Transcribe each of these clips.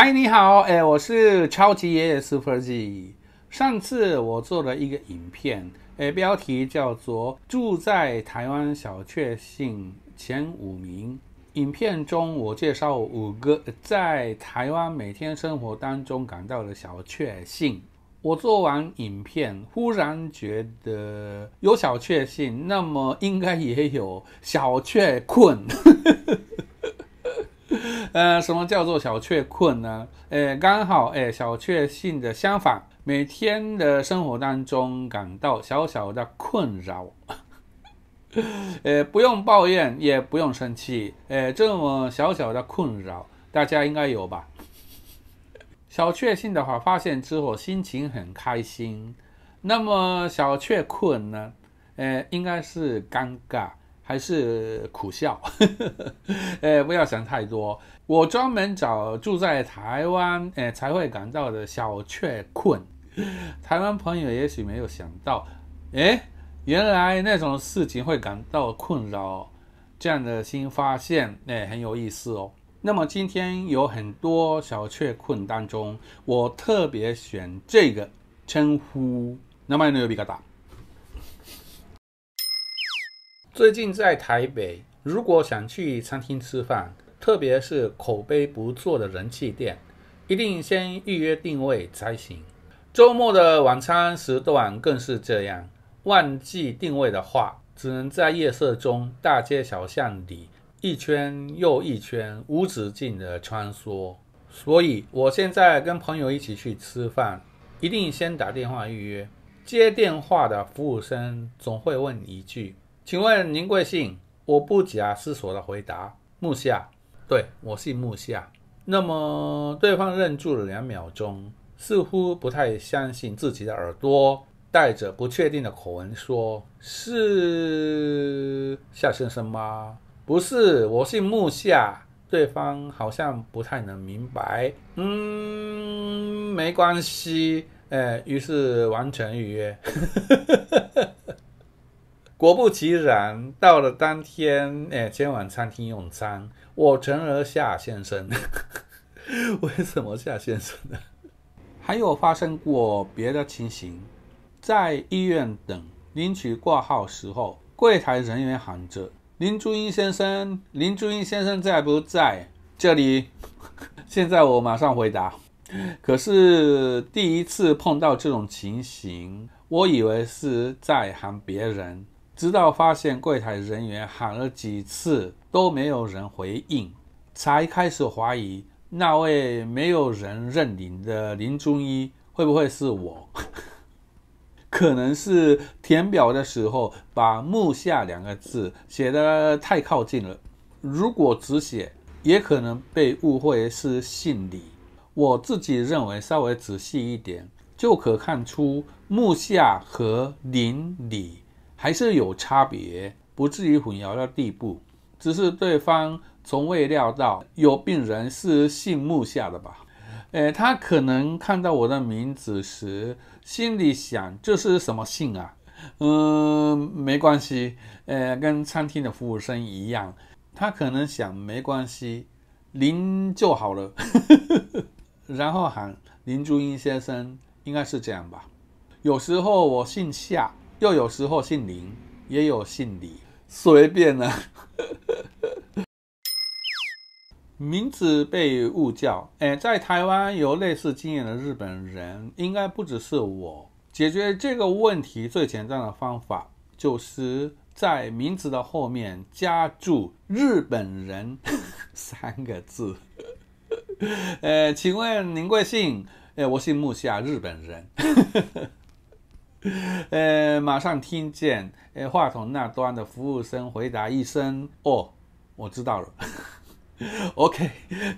嗨，你好，哎，我是超级爷爷 Super Z。上次我做了一个影片，哎，标题叫做《住在台湾小确幸》前五名。影片中我介绍五个在台湾每天生活当中感到的小确幸。我做完影片，忽然觉得有小确幸，那么应该也有小确困。呃，什么叫做小确困呢？诶，刚好诶，小确幸的相反，每天的生活当中感到小小的困扰，呃，不用抱怨，也不用生气，呃，这么小小的困扰大家应该有吧？小确幸的话，发现之后心情很开心。那么小确困呢？呃，应该是尴尬。还是苦笑，哎，不要想太多。我专门找住在台湾，哎，才会感到的小雀困。台湾朋友也许没有想到，哎，原来那种事情会感到困扰，这样的新发现，哎，很有意思哦。那么今天有很多小雀困当中，我特别选这个称呼，名前の呼び方。最近在台北，如果想去餐厅吃饭，特别是口碑不错的人气店，一定先预约定位才行。周末的晚餐时段更是这样，忘记定位的话，只能在夜色中大街小巷里一圈又一圈、无止境的穿梭。所以，我现在跟朋友一起去吃饭，一定先打电话预约。接电话的服务生总会问一句。请问您贵姓？我不假思索的回答：“木下。”对，我姓木下。那么对方愣住了两秒钟，似乎不太相信自己的耳朵，带着不确定的口吻说：“是夏先生吗？”“不是，我姓木下。”对方好像不太能明白。嗯，没关系。哎，于是完成预约。哈，果不其然，到了当天，哎，今晚餐厅用餐，我成了夏先生。为什么夏先生呢？还有发生过别的情形，在医院等领取挂号时候，柜台人员喊着：“林珠英先生，林珠英先生在不在这里？” 现在我马上回答。可是第一次碰到这种情形，我以为是在喊别人。直到发现柜台人员喊了几次都没有人回应，才开始怀疑那位没有人认领的林中医会不会是我？可能是填表的时候把“木下”两个字写得太靠近了。如果只写，也可能被误会是姓李。我自己认为，稍微仔细一点就可看出“木下”和“林李”。还是有差别，不至于混淆到地步。只是对方从未料到有病人是姓木下的吧？诶，他可能看到我的名字时，心里想这是什么姓啊？嗯，没关系，哎，跟餐厅的服务生一样。他可能想没关系，林就好了。然后喊林珠英先生，应该是这样吧？有时候我姓夏。又有时候姓林，也有姓李，随便呢。名字被误叫，哎，在台湾有类似经验的日本人应该不只是我。解决这个问题最简单的方法，就是在名字的后面加注“日本人” 三个字。呃，请问您贵姓？呃，我姓木下，日本人。呃，马上听见，呃，话筒那端的服务生回答一声：“哦，我知道了。” OK，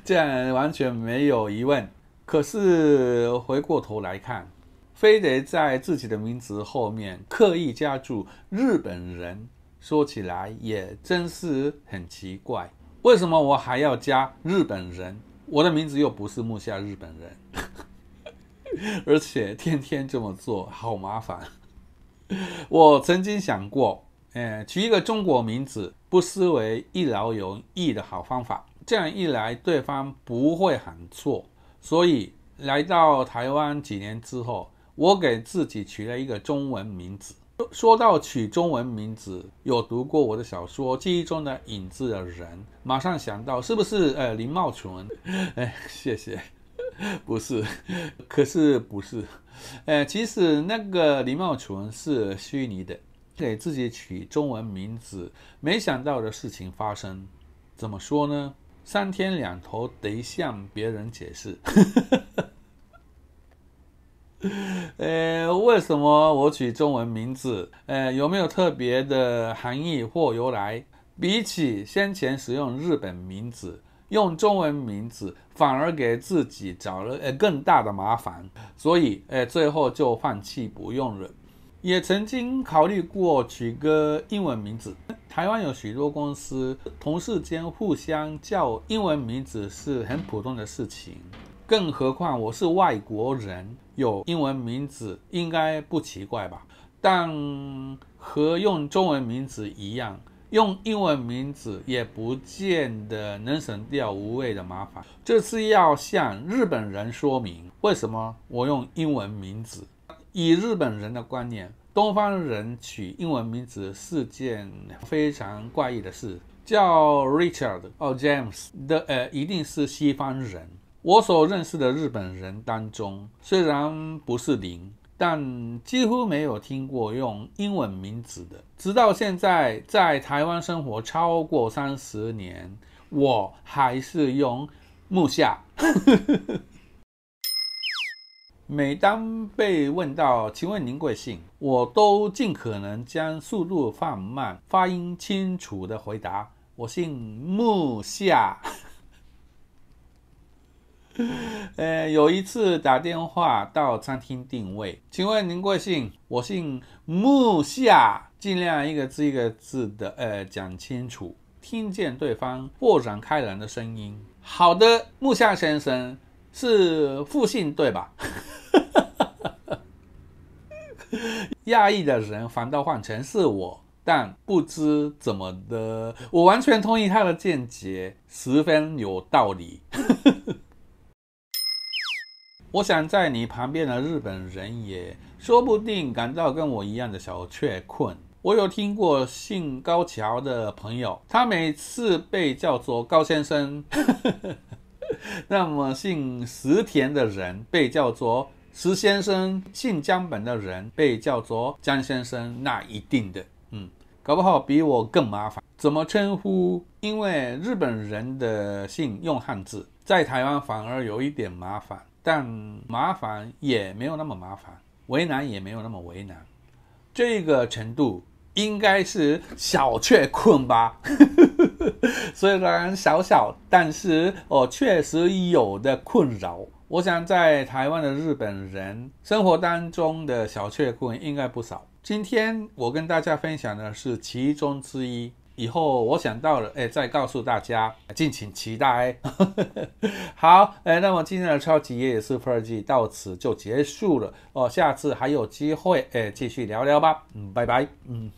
这样完全没有疑问。可是回过头来看，非得在自己的名字后面刻意加注“日本人”，说起来也真是很奇怪。为什么我还要加“日本人”？我的名字又不是木下日本人。而且天天这么做好麻烦。我曾经想过，哎，取一个中国名字不失为一劳永逸的好方法。这样一来，对方不会喊错。所以来到台湾几年之后，我给自己取了一个中文名字。说到取中文名字，有读过我的小说《记忆中的影子》的人，马上想到是不是呃林茂纯？哎，谢谢。不是，可是不是，呃，其实那个李茂纯是虚拟的，给自己取中文名字，没想到的事情发生，怎么说呢？三天两头得向别人解释，呃，为什么我取中文名字？呃，有没有特别的含义或由来？比起先前使用日本名字。用中文名字反而给自己找了呃更大的麻烦，所以呃最后就放弃不用了。也曾经考虑过取个英文名字。台湾有许多公司，同事间互相叫英文名字是很普通的事情，更何况我是外国人，有英文名字应该不奇怪吧？但和用中文名字一样。用英文名字也不见得能省掉无谓的麻烦，这次要向日本人说明为什么我用英文名字。以日本人的观念，东方人取英文名字是件非常怪异的事。叫 Richard 或 James 的，呃，一定是西方人。我所认识的日本人当中，虽然不是零。但几乎没有听过用英文名字的，直到现在在台湾生活超过三十年，我还是用木下。每当被问到“请问您贵姓”，我都尽可能将速度放慢，发音清楚的回答：“我姓木下。” 呃，有一次打电话到餐厅定位，请问您贵姓？我姓木下，尽量一个字一个字的，呃，讲清楚，听见对方豁然开朗的声音。好的，木下先生是复姓对吧？亚 裔的人反倒换成是我，但不知怎么的，我完全同意他的见解，十分有道理。我想在你旁边的日本人也说不定感到跟我一样的小雀困。我有听过姓高桥的朋友，他每次被叫做高先生；那么姓石田的人被叫做石先生，姓江本的人被叫做江先生。那一定的，嗯，搞不好比我更麻烦。怎么称呼？因为日本人的姓用汉字，在台湾反而有一点麻烦。但麻烦也没有那么麻烦，为难也没有那么为难，这个程度应该是小雀困吧。虽然小小，但是我确实有的困扰。我想在台湾的日本人生活当中的小确困应该不少。今天我跟大家分享的是其中之一。以后我想到了，哎，再告诉大家，敬请期待。好，哎，那么今天的超级夜也是科技到此就结束了哦，下次还有机会，哎，继续聊聊吧。嗯，拜拜。嗯。